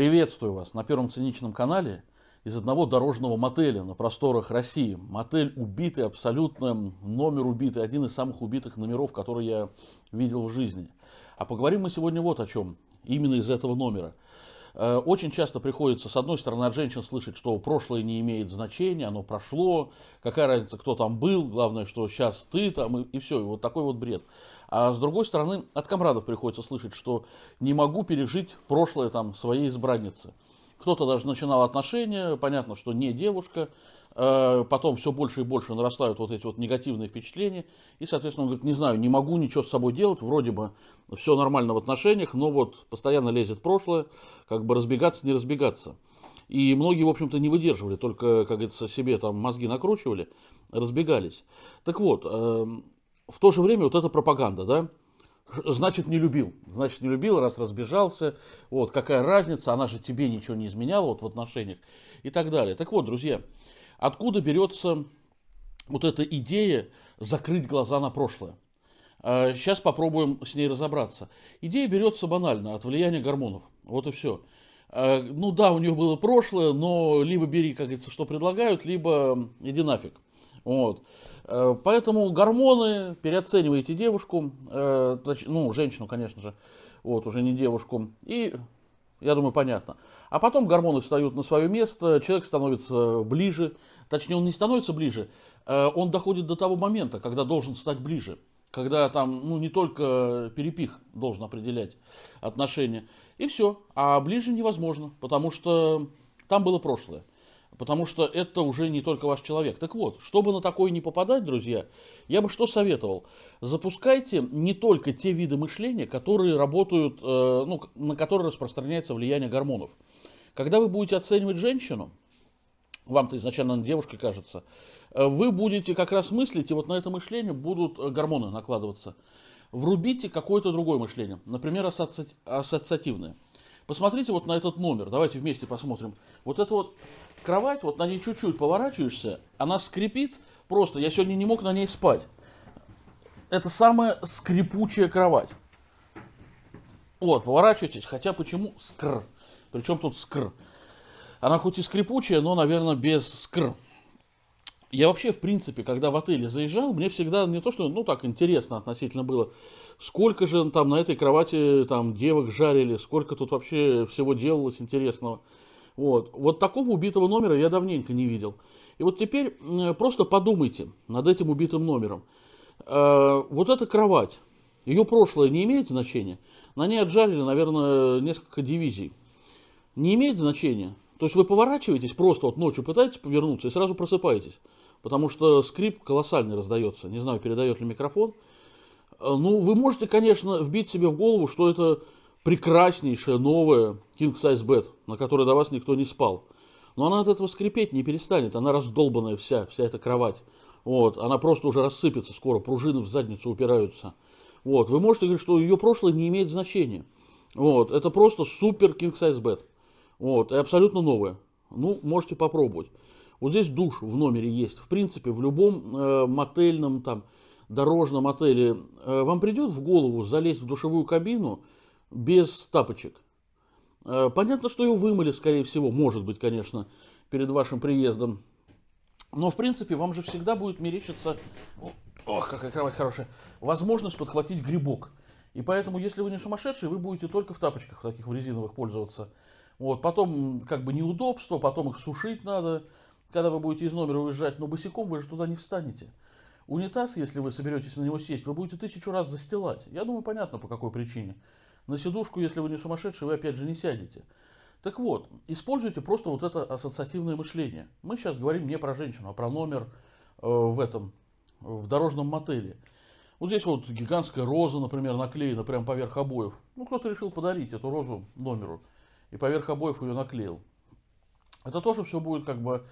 Приветствую вас на Первом Циничном канале из одного дорожного мотеля на просторах России. Мотель убитый, абсолютно номер убитый, один из самых убитых номеров, которые я видел в жизни. А поговорим мы сегодня вот о чем, именно из этого номера. Э, очень часто приходится, с одной стороны, от женщин слышать, что прошлое не имеет значения, оно прошло, какая разница, кто там был, главное, что сейчас ты там, и, и все, и вот такой вот бред. А с другой стороны, от комрадов приходится слышать, что не могу пережить прошлое там своей избранницы. Кто-то даже начинал отношения, понятно, что не девушка. Э, потом все больше и больше нарастают вот эти вот негативные впечатления. И, соответственно, он говорит, не знаю, не могу ничего с собой делать. Вроде бы все нормально в отношениях, но вот постоянно лезет прошлое. Как бы разбегаться, не разбегаться. И многие, в общем-то, не выдерживали, только, как говорится, себе там мозги накручивали, разбегались. Так вот, э, в то же время вот эта пропаганда, да, Значит, не любил. Значит, не любил, раз разбежался. Вот, какая разница, она же тебе ничего не изменяла вот в отношениях и так далее. Так вот, друзья, откуда берется вот эта идея закрыть глаза на прошлое? Сейчас а, попробуем с ней разобраться. Идея берется банально от влияния гормонов. Вот и все. А, ну да, у нее было прошлое, но либо бери, как говорится, что предлагают, либо иди нафиг. Вот. Э, поэтому гормоны, переоцениваете девушку, э, ну, женщину, конечно же, вот, уже не девушку, и, я думаю, понятно. А потом гормоны встают на свое место, человек становится ближе, точнее, он не становится ближе, э, он доходит до того момента, когда должен стать ближе, когда там, ну, не только перепих должен определять отношения, и все, а ближе невозможно, потому что там было прошлое. Потому что это уже не только ваш человек. Так вот, чтобы на такое не попадать, друзья, я бы что советовал? Запускайте не только те виды мышления, которые работают, э, ну, на которые распространяется влияние гормонов. Когда вы будете оценивать женщину, вам-то изначально она девушка кажется, э, вы будете как раз мыслить, и вот на это мышление будут э, гормоны накладываться. Врубите какое-то другое мышление, например, ассоци... ассоциативное. Посмотрите вот на этот номер, давайте вместе посмотрим. Вот эта вот кровать, вот на ней чуть-чуть поворачиваешься, она скрипит просто, я сегодня не мог на ней спать. Это самая скрипучая кровать. Вот, поворачивайтесь, хотя почему скр? Причем тут скр? Она хоть и скрипучая, но, наверное, без скр. Я вообще, в принципе, когда в отеле заезжал, мне всегда не то, что, ну, так интересно относительно было, сколько же там на этой кровати там девок жарили, сколько тут вообще всего делалось интересного. Вот. вот такого убитого номера я давненько не видел. И вот теперь э, просто подумайте над этим убитым номером. Э, вот эта кровать, ее прошлое не имеет значения? На ней отжарили, наверное, несколько дивизий. Не имеет значения, то есть вы поворачиваетесь, просто вот ночью пытаетесь повернуться и сразу просыпаетесь. Потому что скрип колоссальный раздается. Не знаю, передает ли микрофон. Э, ну, вы можете, конечно, вбить себе в голову, что это прекраснейшая новая King Size Bed, на которой до вас никто не спал. Но она от этого скрипеть не перестанет. Она раздолбанная вся, вся эта кровать. Вот, она просто уже рассыпется скоро, пружины в задницу упираются. Вот, вы можете говорить, что ее прошлое не имеет значения. Вот, это просто супер King Size Bed. Вот, и абсолютно новое. Ну, можете попробовать. Вот здесь душ в номере есть. В принципе, в любом э, мотельном, там, дорожном отеле э, вам придет в голову залезть в душевую кабину без тапочек. Э, понятно, что ее вымыли, скорее всего, может быть, конечно, перед вашим приездом. Но, в принципе, вам же всегда будет мерещиться... Ох, какая кровать хорошая. Возможность подхватить грибок. И поэтому, если вы не сумасшедший, вы будете только в тапочках таких в резиновых пользоваться. Вот, потом как бы неудобство, потом их сушить надо. Когда вы будете из номера уезжать, но босиком вы же туда не встанете. Унитаз, если вы соберетесь на него сесть, вы будете тысячу раз застилать. Я думаю, понятно, по какой причине. На сидушку, если вы не сумасшедший, вы опять же не сядете. Так вот, используйте просто вот это ассоциативное мышление. Мы сейчас говорим не про женщину, а про номер э, в этом, в дорожном мотеле. Вот здесь вот гигантская роза, например, наклеена прямо поверх обоев. Ну, кто-то решил подарить эту розу номеру и поверх обоев ее наклеил. Это тоже все будет как бы...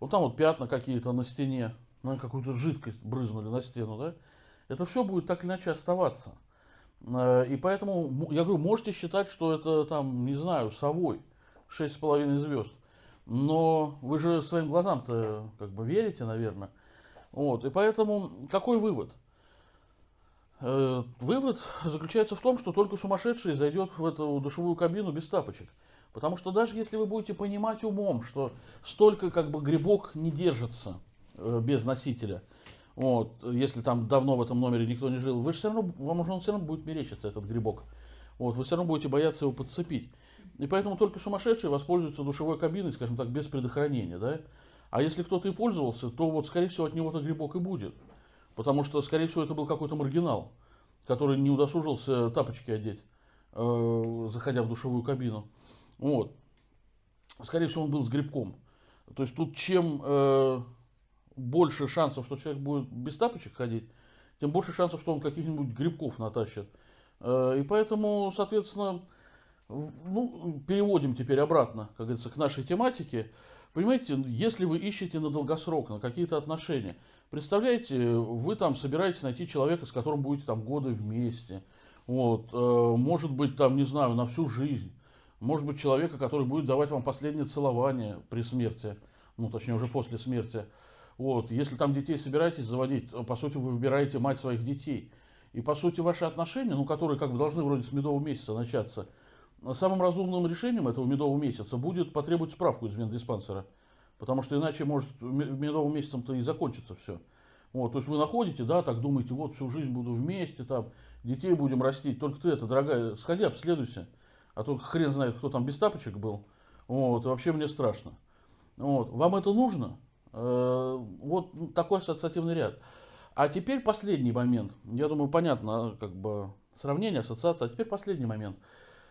Вот там вот пятна какие-то на стене, на какую-то жидкость брызнули на стену, да? Это все будет так или иначе оставаться. Э, и поэтому, я говорю, можете считать, что это там, не знаю, совой, шесть с половиной звезд. Но вы же своим глазам-то как бы верите, наверное. Вот, и поэтому какой вывод – Э, вывод заключается в том, что только сумасшедший зайдет в эту душевую кабину без тапочек. Потому что даже если вы будете понимать умом, что столько как бы грибок не держится э, без носителя, вот, если там давно в этом номере никто не жил, вы же все равно, вам уже он все равно будет мерещиться, этот грибок. Вот, вы все равно будете бояться его подцепить. И поэтому только сумасшедшие воспользуются душевой кабиной, скажем так, без предохранения, да? А если кто-то и пользовался, то вот, скорее всего, от него-то грибок и будет. Потому что, скорее всего, это был какой-то маргинал, который не удосужился тапочки одеть, э, заходя в душевую кабину. Вот. Скорее всего, он был с грибком. То есть тут чем э, больше шансов, что человек будет без тапочек ходить, тем больше шансов, что он каких-нибудь грибков натащит. Э, и поэтому, соответственно, ну, переводим теперь обратно, как говорится, к нашей тематике. Понимаете, если вы ищете на долгосрок, на какие-то отношения – Представляете, вы там собираетесь найти человека, с которым будете там годы вместе. Вот, э, может быть, там, не знаю, на всю жизнь. Может быть, человека, который будет давать вам последнее целование при смерти. Ну, точнее, уже после смерти. Вот, если там детей собираетесь заводить, э, по сути, вы выбираете мать своих детей. И, по сути, ваши отношения, ну, которые как бы должны вроде с медового месяца начаться, э, самым разумным решением этого медового месяца будет потребовать справку из вендиспансера диспансера Потому что иначе, может, медовым месяцем-то и закончится все. Вот, то есть вы находите, да, так думаете, вот всю жизнь буду вместе, там, детей будем растить. Только ты это, дорогая, сходи, обследуйся. А то хрен знает, кто там без тапочек был. Вот, вообще мне страшно. Вот, вам это нужно? Э-э- вот такой ассоциативный ряд. А теперь последний момент. Я думаю, понятно, а, как бы сравнение, ассоциация. А теперь последний момент.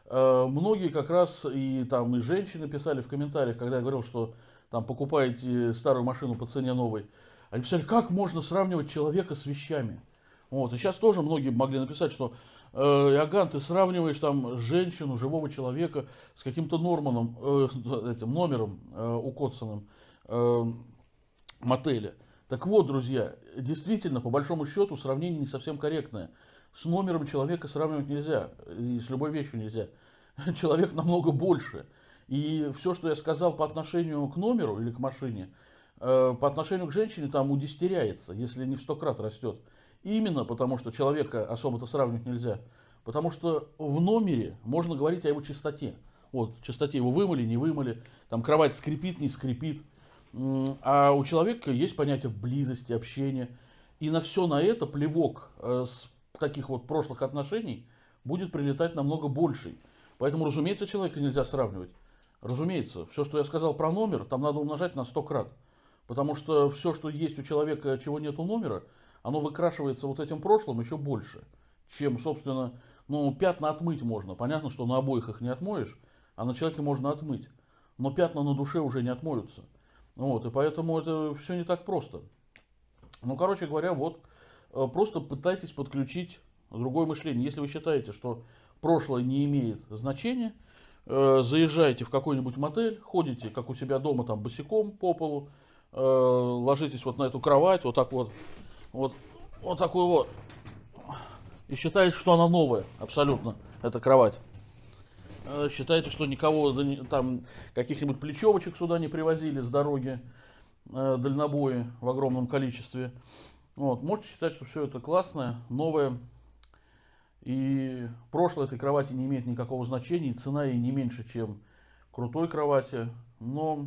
Э-э- многие как раз и там и женщины писали в комментариях, когда я говорил, что там покупаете старую машину по цене новой. Они писали, как можно сравнивать человека с вещами. Вот. И сейчас тоже многие могли написать, что э, Иоганн, ты сравниваешь там женщину, живого человека с каким-то Норманом, э, этим номером э, у Котсоном э, мотеля. Так вот, друзья, действительно, по большому счету, сравнение не совсем корректное. С номером человека сравнивать нельзя, и с любой вещью нельзя. Человек намного больше. И все, что я сказал по отношению к номеру или к машине, э, по отношению к женщине там удистеряется, если не в сто крат растет. Именно потому, что человека особо-то сравнивать нельзя. Потому что в номере можно говорить о его чистоте. Вот, чистоте его вымыли, не вымыли, там кровать скрипит, не скрипит. А у человека есть понятие близости, общения. И на все на это плевок э, с таких вот прошлых отношений будет прилетать намного больше. Поэтому, разумеется, человека нельзя сравнивать. Разумеется, все, что я сказал про номер, там надо умножать на 100 крат. Потому что все, что есть у человека, чего нет у номера, оно выкрашивается вот этим прошлым еще больше, чем, собственно, ну, пятна отмыть можно. Понятно, что на обоих их не отмоешь, а на человеке можно отмыть. Но пятна на душе уже не отмоются. Вот, и поэтому это все не так просто. Ну, короче говоря, вот, э, просто пытайтесь подключить другое мышление. Если вы считаете, что прошлое не имеет значения, э, заезжаете в какой-нибудь мотель, ходите, как у себя дома, там, босиком по полу, э, ложитесь вот на эту кровать, вот так вот, вот, вот такую вот, и считаете, что она новая, абсолютно, эта кровать. Э, считаете, что никого, там, каких-нибудь плечевочек сюда не привозили с дороги, э, дальнобои в огромном количестве. Вот, можете считать, что все это классное, новое, и прошлое этой кровати не имеет никакого значения, и цена ей не меньше, чем крутой кровати. Но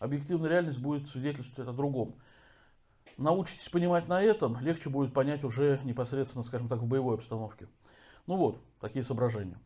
объективная реальность будет свидетельствовать о другом. Научитесь понимать на этом, легче будет понять уже непосредственно, скажем так, в боевой обстановке. Ну вот, такие соображения.